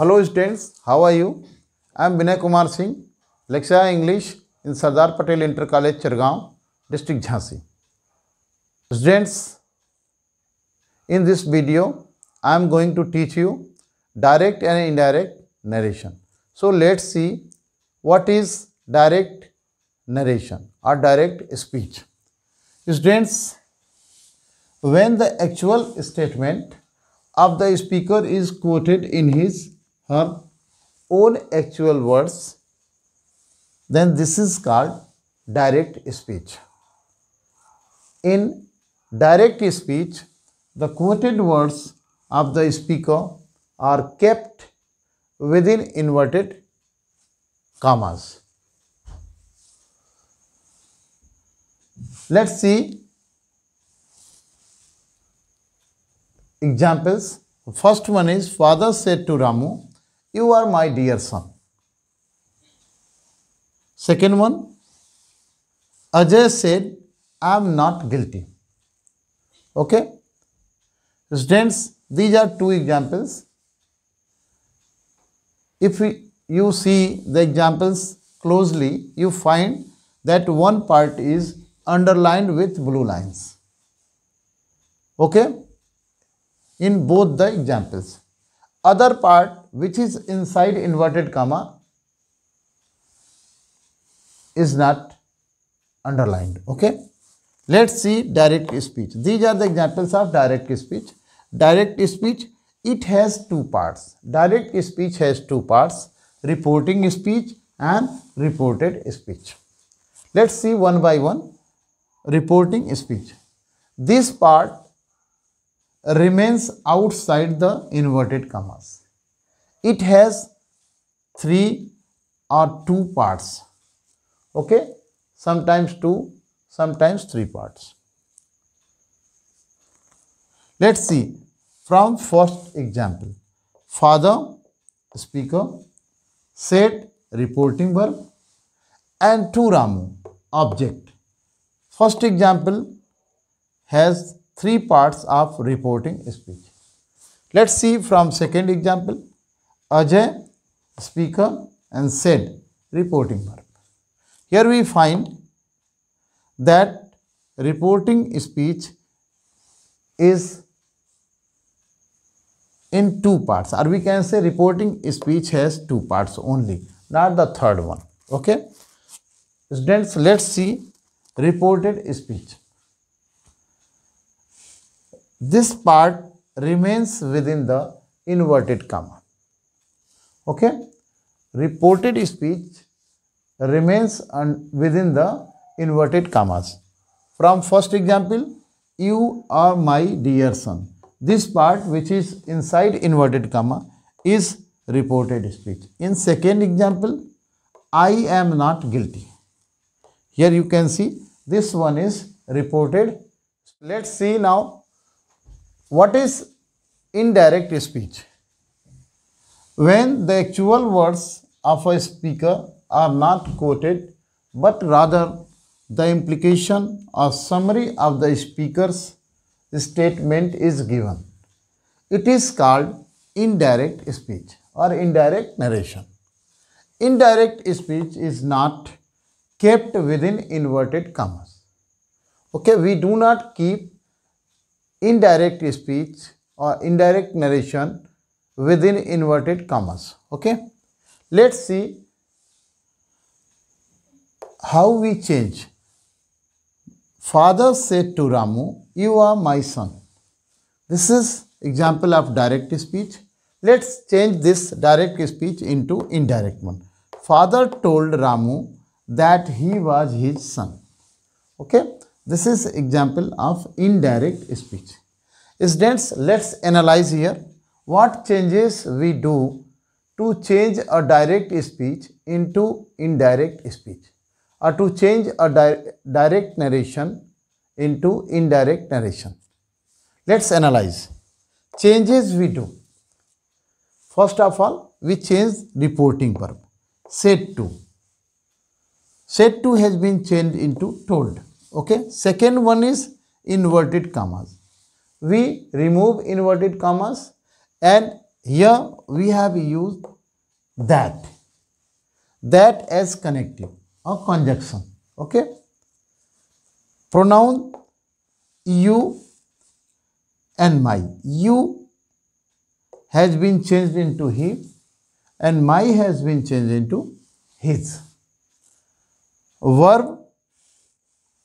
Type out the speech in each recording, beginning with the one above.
Hello students, how are you? I am Vinay Kumar Singh, lecturer English in Sardar Patel Inter College, Chergaon, District Jhansi. Students, in this video, I am going to teach you direct and indirect narration. So let's see what is direct narration or direct speech. Students, when the actual statement of the speaker is quoted in his her own actual words, then this is called direct speech. In direct speech, the quoted words of the speaker are kept within inverted commas. Let's see examples. first one is father said to Ramu, you are my dear son. Second one, Ajay said, I am not guilty. Okay? Students, these are two examples. If we, you see the examples closely, you find that one part is underlined with blue lines. Okay? In both the examples. Other part which is inside inverted comma is not underlined. Okay. Let's see direct speech. These are the examples of direct speech. Direct speech, it has two parts. Direct speech has two parts, reporting speech and reported speech. Let's see one by one. Reporting speech. This part remains outside the inverted commas it has three or two parts okay sometimes two sometimes three parts let's see from first example father speaker said reporting verb and to ramu object first example has three parts of reporting speech let's see from second example Ajay, speaker and said, reporting verb. Here we find that reporting speech is in two parts or we can say reporting speech has two parts only, not the third one. Okay. Students, let's see reported speech. This part remains within the inverted comma okay reported speech remains and within the inverted commas from first example you are my dear son this part which is inside inverted comma is reported speech in second example i am not guilty here you can see this one is reported let's see now what is indirect speech when the actual words of a speaker are not quoted but rather the implication or summary of the speaker's statement is given. It is called indirect speech or indirect narration. Indirect speech is not kept within inverted commas. Okay, we do not keep indirect speech or indirect narration within inverted commas okay let's see how we change father said to ramu you are my son this is example of direct speech let's change this direct speech into indirect one father told ramu that he was his son okay this is example of indirect speech students let's analyze here what changes we do to change a direct speech into indirect speech or to change a di direct narration into indirect narration. Let's analyze. Changes we do. First of all, we change reporting verb. Said to. Said to has been changed into told. Okay. Second one is inverted commas. We remove inverted commas and here we have used that that as connective or conjunction okay pronoun you and my you has been changed into he and my has been changed into his verb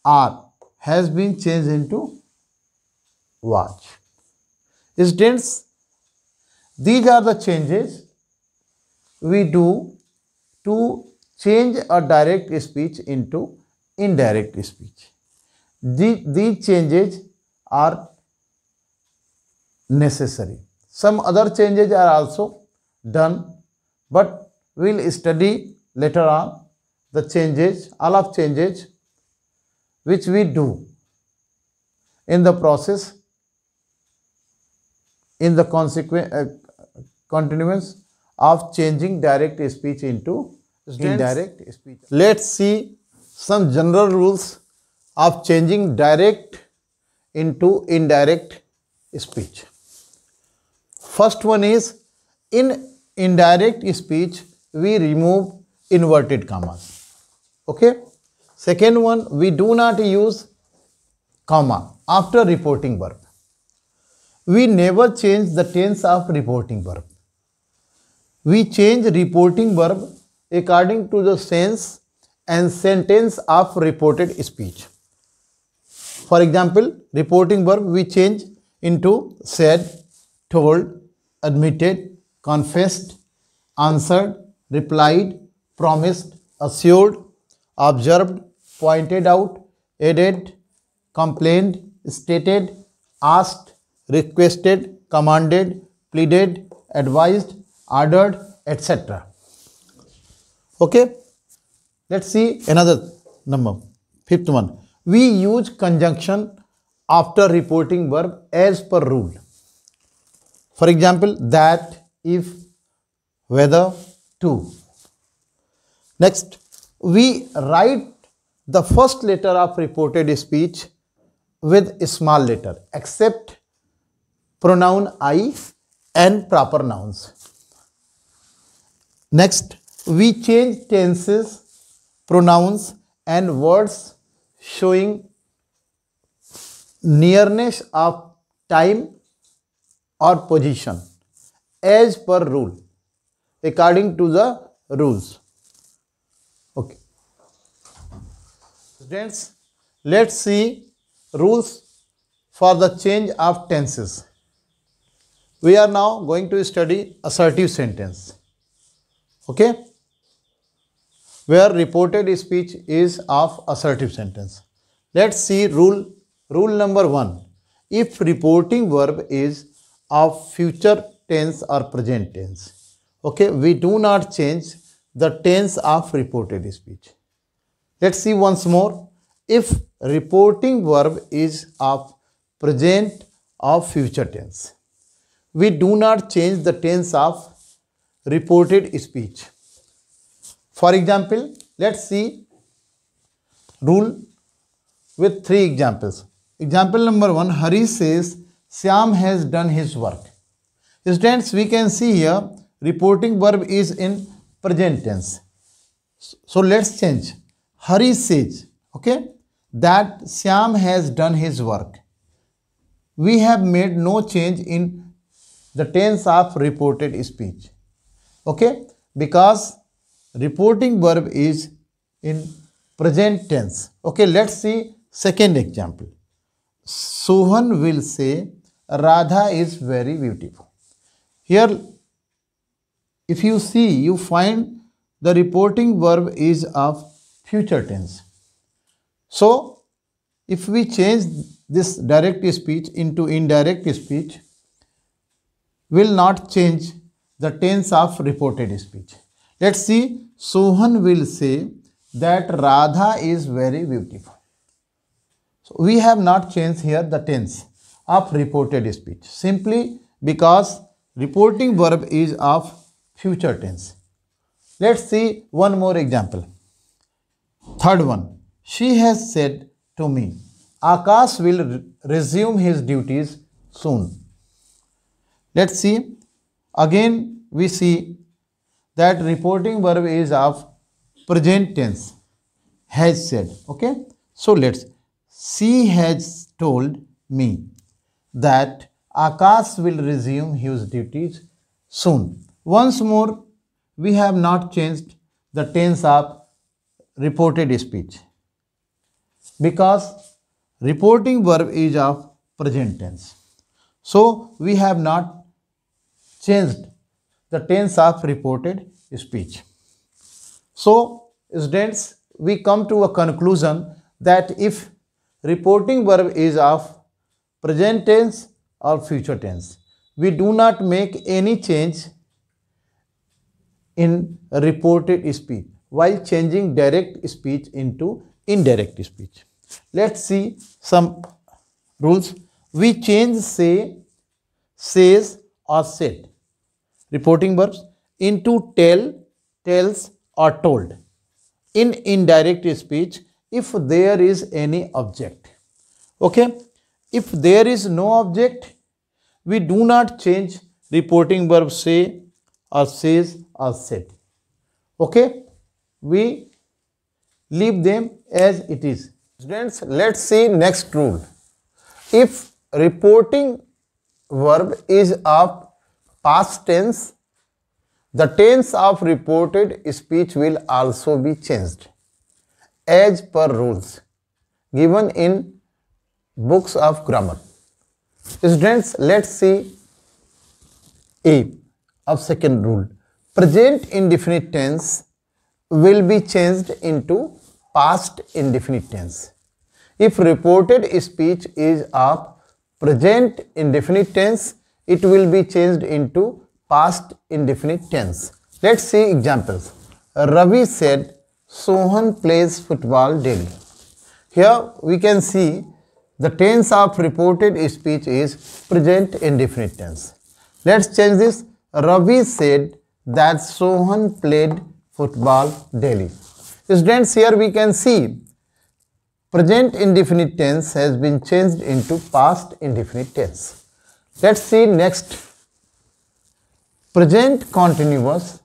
are has been changed into watch. students these are the changes we do to change a direct speech into indirect speech. The, these changes are necessary. Some other changes are also done, but we'll study later on the changes, all of changes which we do in the process, in the consequence, uh, continuance of changing direct speech into Students, indirect speech. Let's see some general rules of changing direct into indirect speech. First one is in indirect speech we remove inverted commas. Okay. Second one we do not use comma after reporting verb. We never change the tense of reporting verb we change reporting verb according to the sense and sentence of reported speech. For example, reporting verb we change into said, told, admitted, confessed, answered, replied, promised, assured, observed, pointed out, added, complained, stated, asked, requested, commanded, pleaded, advised, ordered, etc. Okay. Let's see another number, fifth one. We use conjunction after reporting verb as per rule. For example, that, if, whether, to. Next, we write the first letter of reported speech with small letter except pronoun I and proper nouns. Next, we change tenses, pronouns and words showing nearness of time or position as per rule according to the rules. Okay. Students, let's see rules for the change of tenses. We are now going to study assertive sentence okay where reported speech is of assertive sentence let's see rule rule number 1 if reporting verb is of future tense or present tense okay we do not change the tense of reported speech let's see once more if reporting verb is of present or future tense we do not change the tense of reported speech. For example, let's see rule with three examples. Example number one, Hari says Syam has done his work. Students, we can see here reporting verb is in present tense. So let's change. Hari says, okay, that Syam has done his work. We have made no change in the tense of reported speech okay because reporting verb is in present tense okay let's see second example sohan will say radha is very beautiful here if you see you find the reporting verb is of future tense so if we change this direct speech into indirect speech will not change the tense of reported speech. Let's see, Sohan will say that Radha is very beautiful. So we have not changed here the tense of reported speech simply because reporting verb is of future tense. Let's see one more example. Third one, she has said to me, Akash will resume his duties soon. Let's see, Again, we see that reporting verb is of present tense, has said. Okay. So let's, she has told me that Akash will resume his duties soon. Once more, we have not changed the tense of reported speech because reporting verb is of present tense. So, we have not changed the tense of reported speech. So, students, we come to a conclusion that if reporting verb is of present tense or future tense, we do not make any change in reported speech while changing direct speech into indirect speech. Let's see some rules. We change say, says or said reporting verbs into tell, tells or told. In indirect speech, if there is any object. Okay, if there is no object, we do not change reporting verb say or says or said. Okay, we leave them as it is. Students, let's see next rule. If reporting verb is of past tense, the tense of reported speech will also be changed as per rules given in books of grammar. Students, let's see A of second rule. Present indefinite tense will be changed into past indefinite tense. If reported speech is of present indefinite tense, it will be changed into past indefinite tense. Let's see examples. Ravi said, Sohan plays football daily. Here we can see the tense of reported speech is present indefinite tense. Let's change this. Ravi said that Sohan played football daily. Students, here we can see present indefinite tense has been changed into past indefinite tense. Let's see next present continuous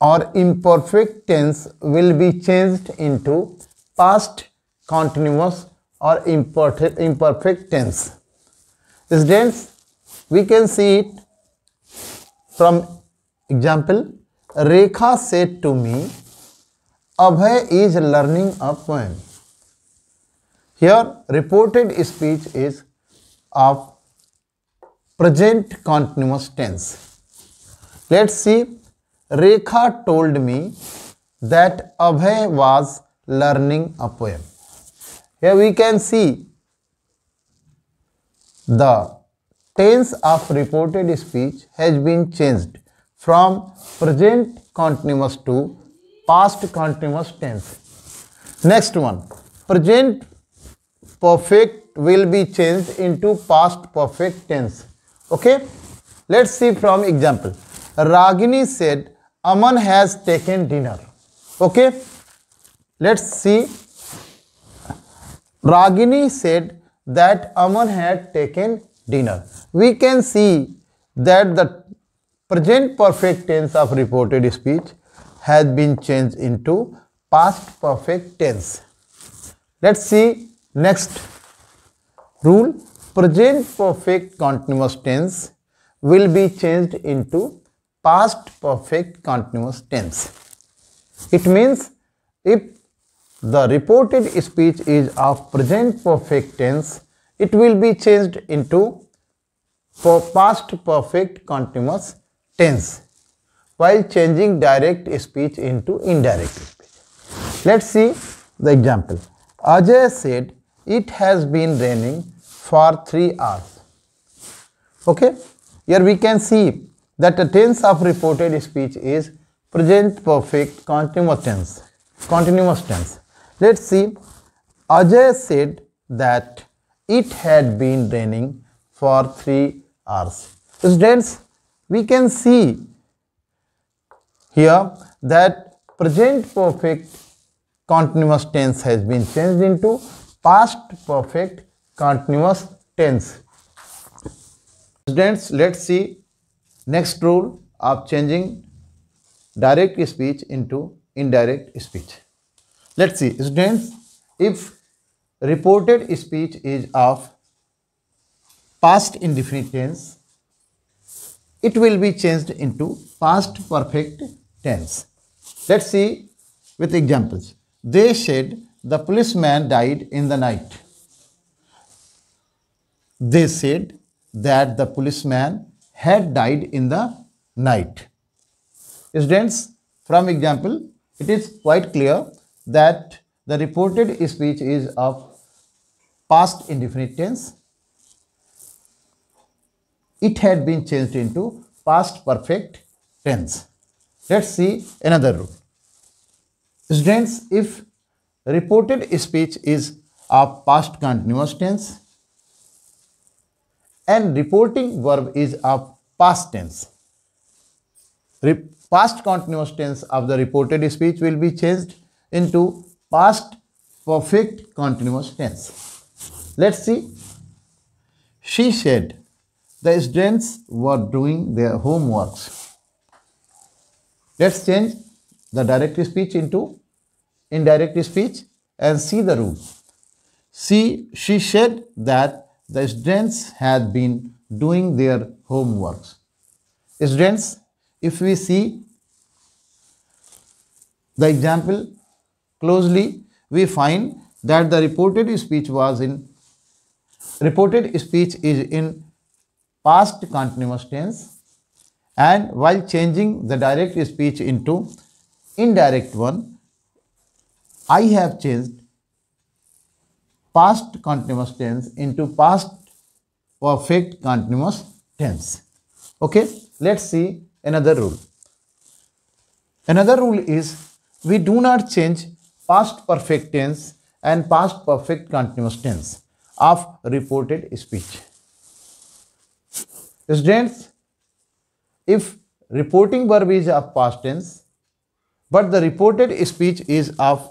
or imperfect tense will be changed into past continuous or imperfect, this tense. Students, we can see it from example. Rekha said to me, Abhay is learning a poem. Here, reported speech is of present continuous tense. Let's see. Rekha told me that Abhay was learning a poem. Here we can see the tense of reported speech has been changed from present continuous to past continuous tense. Next one, present perfect will be changed into past perfect tense. Okay, let's see from example. Ragini said, Aman has taken dinner. Okay, let's see. Ragini said that Aman had taken dinner. We can see that the present perfect tense of reported speech has been changed into past perfect tense. Let's see next rule present perfect continuous tense will be changed into past perfect continuous tense. It means if the reported speech is of present perfect tense, it will be changed into past perfect continuous tense while changing direct speech into indirect speech. Let's see the example. Ajay said, it has been raining for 3 hours. Okay. Here we can see that the tense of reported speech is present perfect continuous tense. Continuous tense. Let's see. Ajay said that it had been raining for 3 hours. Students, we can see here that present perfect continuous tense has been changed into past perfect continuous tense. Students, let's see next rule of changing direct speech into indirect speech. Let's see, students, if reported speech is of past indefinite tense, it will be changed into past perfect tense. Let's see with examples. They said the policeman died in the night. They said that the policeman had died in the night. Students, from example, it is quite clear that the reported speech is of past indefinite tense. It had been changed into past perfect tense. Let's see another rule. Students, if reported speech is of past continuous tense, and reporting verb is of past tense. Re past continuous tense of the reported speech will be changed into past perfect continuous tense. Let's see. She said the students were doing their homeworks. Let's change the direct speech into indirect speech and see the rule. See, she said that the students had been doing their homeworks. Students, if we see the example closely, we find that the reported speech was in reported speech is in past continuous tense and while changing the direct speech into indirect one, I have changed past continuous tense into past perfect continuous tense. Okay, let's see another rule. Another rule is we do not change past perfect tense and past perfect continuous tense of reported speech. Students, if reporting verb is of past tense, but the reported speech is of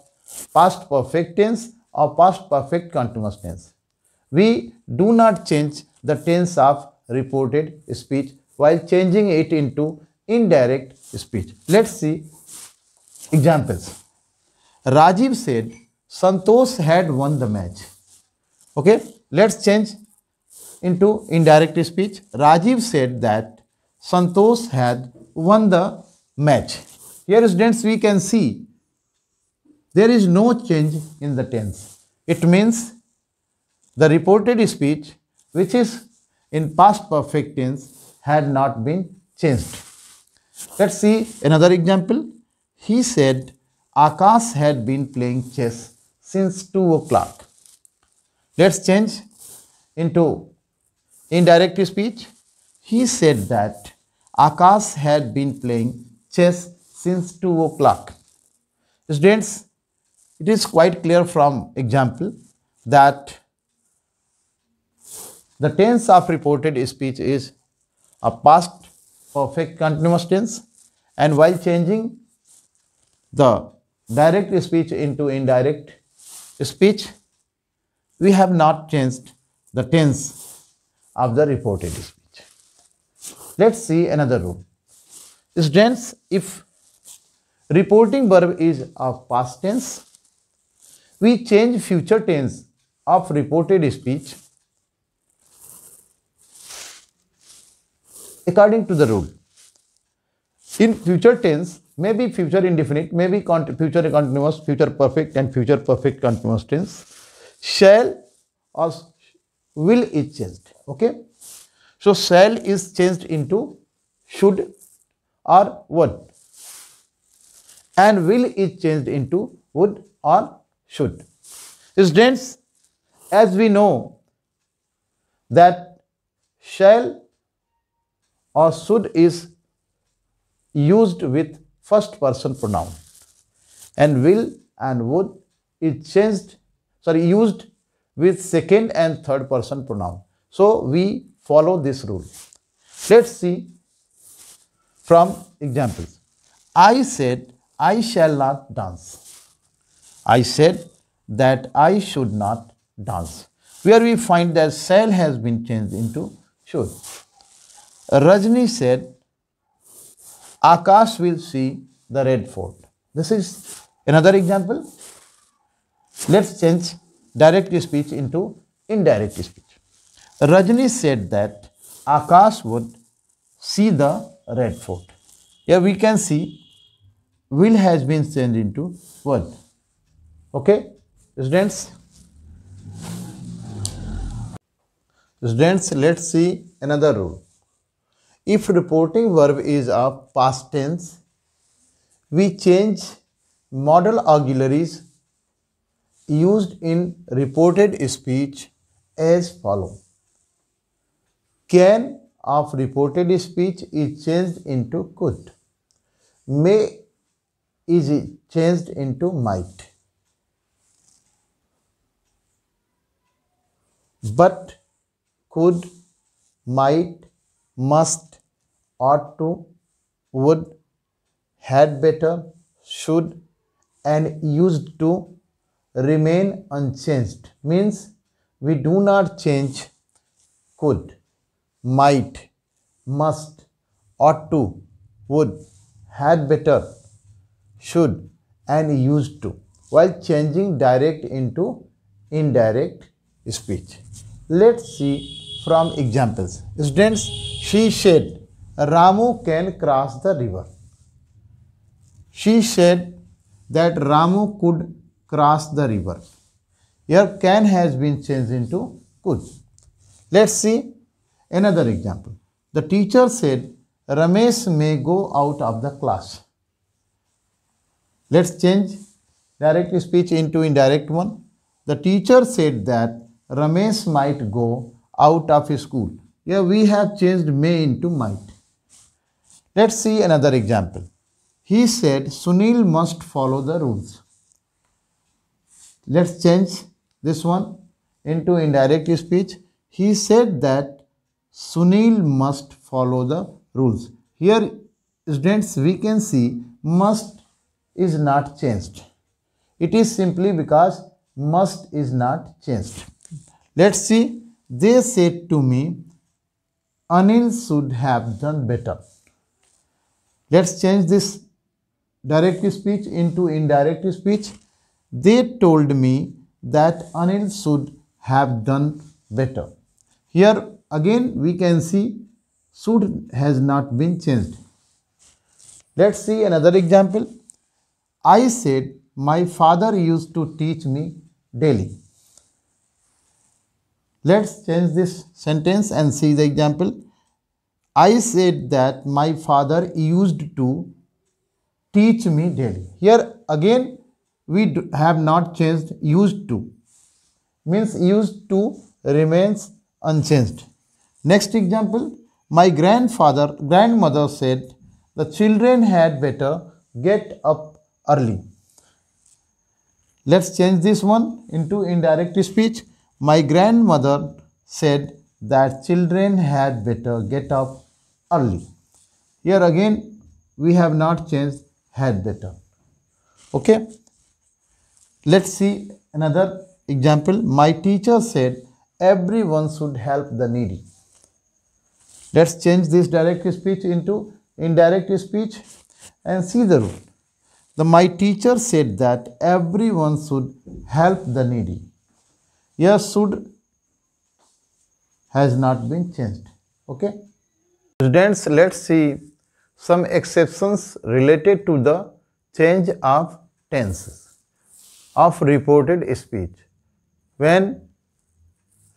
past perfect tense of past perfect continuous tense. We do not change the tense of reported speech while changing it into indirect speech. Let's see examples. Rajiv said, Santosh had won the match. Okay, let's change into indirect speech. Rajiv said that Santosh had won the match. Here students we can see there is no change in the tense. It means the reported speech, which is in past perfect tense, had not been changed. Let's see another example. He said Akash had been playing chess since 2 o'clock. Let's change into indirect speech. He said that Akash had been playing chess since 2 o'clock. Students, it is quite clear from example that the tense of reported speech is a past perfect continuous tense and while changing the direct speech into indirect speech, we have not changed the tense of the reported speech. Let's see another rule. Students, if reporting verb is of past tense, we change future tense of reported speech according to the rule. In future tense, maybe future indefinite, maybe future continuous, future perfect and future perfect continuous tense. Shall or will is changed. Okay. So, shall is changed into should or would and will is changed into would or should. Students, as we know that shall or should is used with first person pronoun and will and would is changed sorry used with second and third person pronoun so we follow this rule let's see from examples i said i shall not dance I said that I should not dance. Where we find that shall has been changed into should. Rajni said, Akash will see the red fort. This is another example. Let's change direct speech into indirect speech. Rajni said that Akash would see the red fort. Here we can see will has been changed into what? okay students students let's see another rule if reporting verb is of past tense we change modal auxiliaries used in reported speech as follow can of reported speech is changed into could may is changed into might but, could, might, must, ought to, would, had better, should, and used to remain unchanged means we do not change could, might, must, ought to, would, had better, should, and used to while changing direct into indirect speech. Let's see from examples. Students, she said, Ramu can cross the river. She said that Ramu could cross the river. Here can has been changed into could. Let's see another example. The teacher said, Ramesh may go out of the class. Let's change direct speech into indirect one. The teacher said that Ramesh might go out of school. Here we have changed may into might. Let's see another example. He said Sunil must follow the rules. Let's change this one into indirect speech. He said that Sunil must follow the rules. Here students we can see must is not changed. It is simply because must is not changed. Let's see. They said to me, Anil should have done better. Let's change this direct speech into indirect speech. They told me that Anil should have done better. Here again we can see should has not been changed. Let's see another example. I said my father used to teach me daily. Let's change this sentence and see the example. I said that my father used to teach me daily. Here again we have not changed used to. Means used to remains unchanged. Next example. My grandfather, grandmother said the children had better get up early. Let's change this one into indirect speech. My grandmother said that children had better get up early. Here again, we have not changed had better. Okay. Let's see another example. My teacher said everyone should help the needy. Let's change this direct speech into indirect speech and see the rule. The, my teacher said that everyone should help the needy a should has not been changed okay students let's see some exceptions related to the change of tenses of reported speech when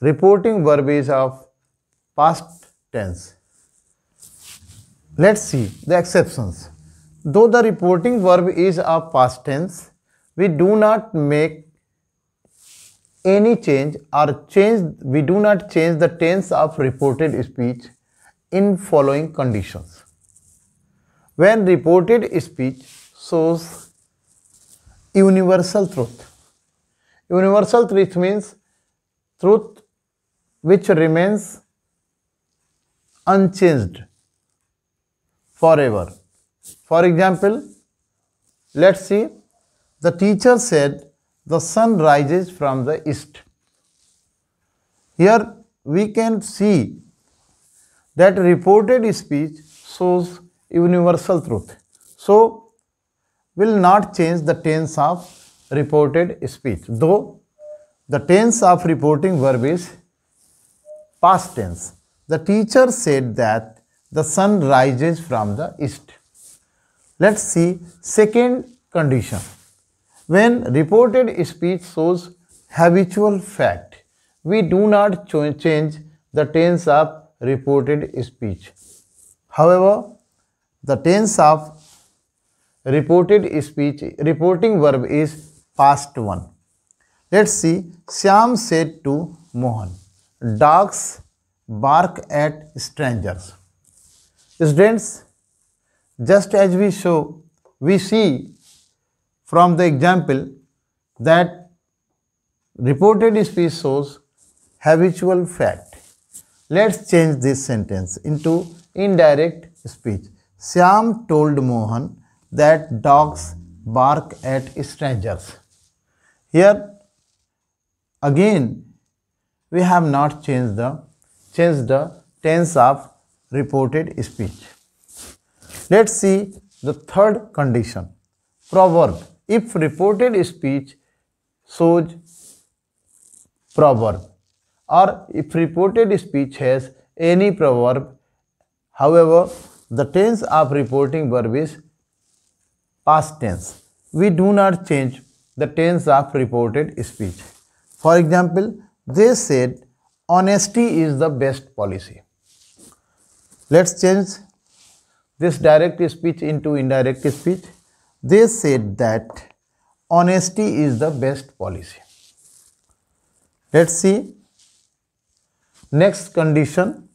reporting verb is of past tense let's see the exceptions though the reporting verb is of past tense we do not make any change or change we do not change the tense of reported speech in following conditions when reported speech shows universal truth universal truth means truth which remains unchanged forever for example let's see the teacher said the sun rises from the east. Here we can see that reported speech shows universal truth. So, will not change the tense of reported speech, though the tense of reporting verb is past tense. The teacher said that the sun rises from the east. Let's see second condition. When reported speech shows habitual fact, we do not change the tense of reported speech. However, the tense of reported speech, reporting verb is past one. Let's see, Shyam said to Mohan, dogs bark at strangers. Students, just as we show, we see from the example that reported speech shows habitual fact. Let's change this sentence into indirect speech. Syam told Mohan that dogs bark at strangers. Here again we have not changed the changed the tense of reported speech. Let's see the third condition. Proverb if reported speech shows proverb or if reported speech has any proverb. However, the tense of reporting verb is past tense. We do not change the tense of reported speech. For example, they said honesty is the best policy. Let's change this direct speech into indirect speech they said that honesty is the best policy. Let's see. Next condition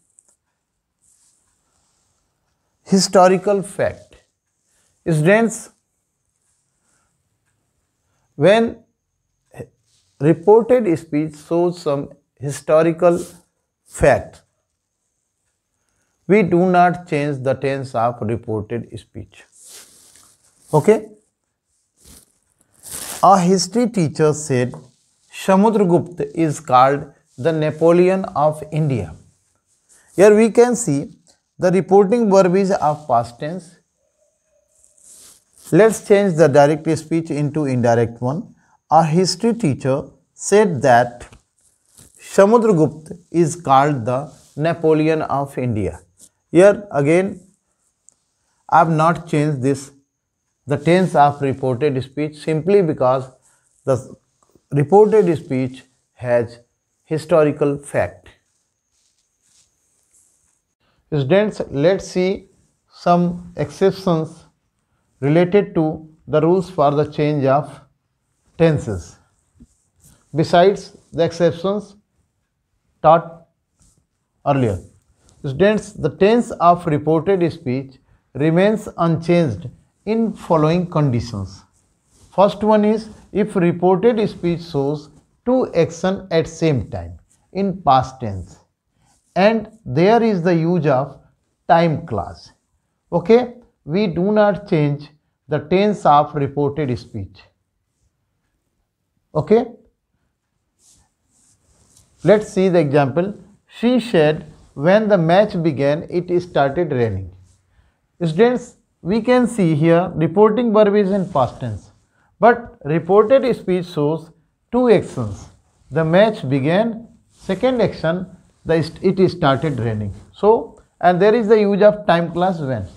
historical fact. Students, when reported speech shows some historical fact, we do not change the tense of reported speech. Okay? A history teacher said Samudragupta is called the Napoleon of India. Here we can see the reporting verb is of past tense. Let's change the direct speech into indirect one. A history teacher said that Samudragupta is called the Napoleon of India. Here again, I have not changed this the tense of reported speech simply because the reported speech has historical fact. Students, let's see some exceptions related to the rules for the change of tenses. Besides the exceptions taught earlier, students, the tense of reported speech remains unchanged in following conditions. First one is if reported speech shows two action at same time in past tense and there is the use of time clause. Okay, we do not change the tense of reported speech. Okay, let's see the example. She said when the match began it started raining. Students, we can see here reporting verb is in past tense. But reported speech shows two actions. The match began, second action, the it started raining. So, and there is the use of time class when.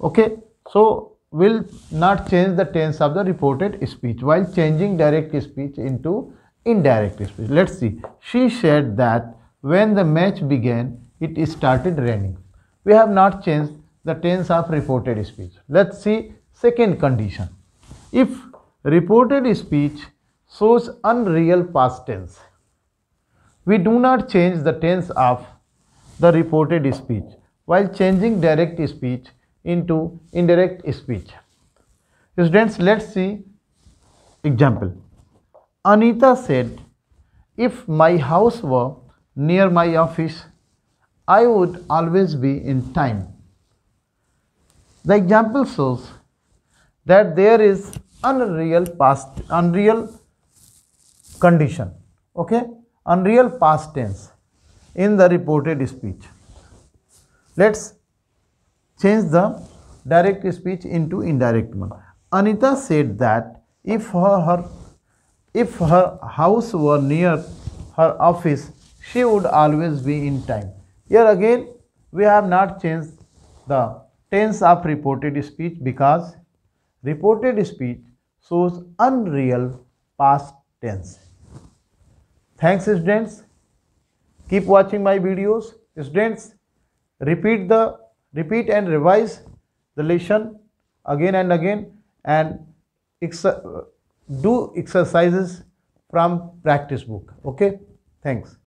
Okay, so will not change the tense of the reported speech while changing direct speech into indirect speech. Let's see. She said that when the match began, it started raining. We have not changed the tense of reported speech. Let's see second condition. If reported speech shows unreal past tense, we do not change the tense of the reported speech while changing direct speech into indirect speech. Students, let's see example. Anita said, if my house were near my office, I would always be in time. The example shows that there is unreal past unreal condition okay unreal past tense in the reported speech let's change the direct speech into indirect one anita said that if her, her if her house were near her office she would always be in time here again we have not changed the tense of reported speech because reported speech shows unreal past tense. Thanks students. Keep watching my videos. Students, repeat the repeat and revise the lesson again and again and ex do exercises from practice book. Okay. Thanks.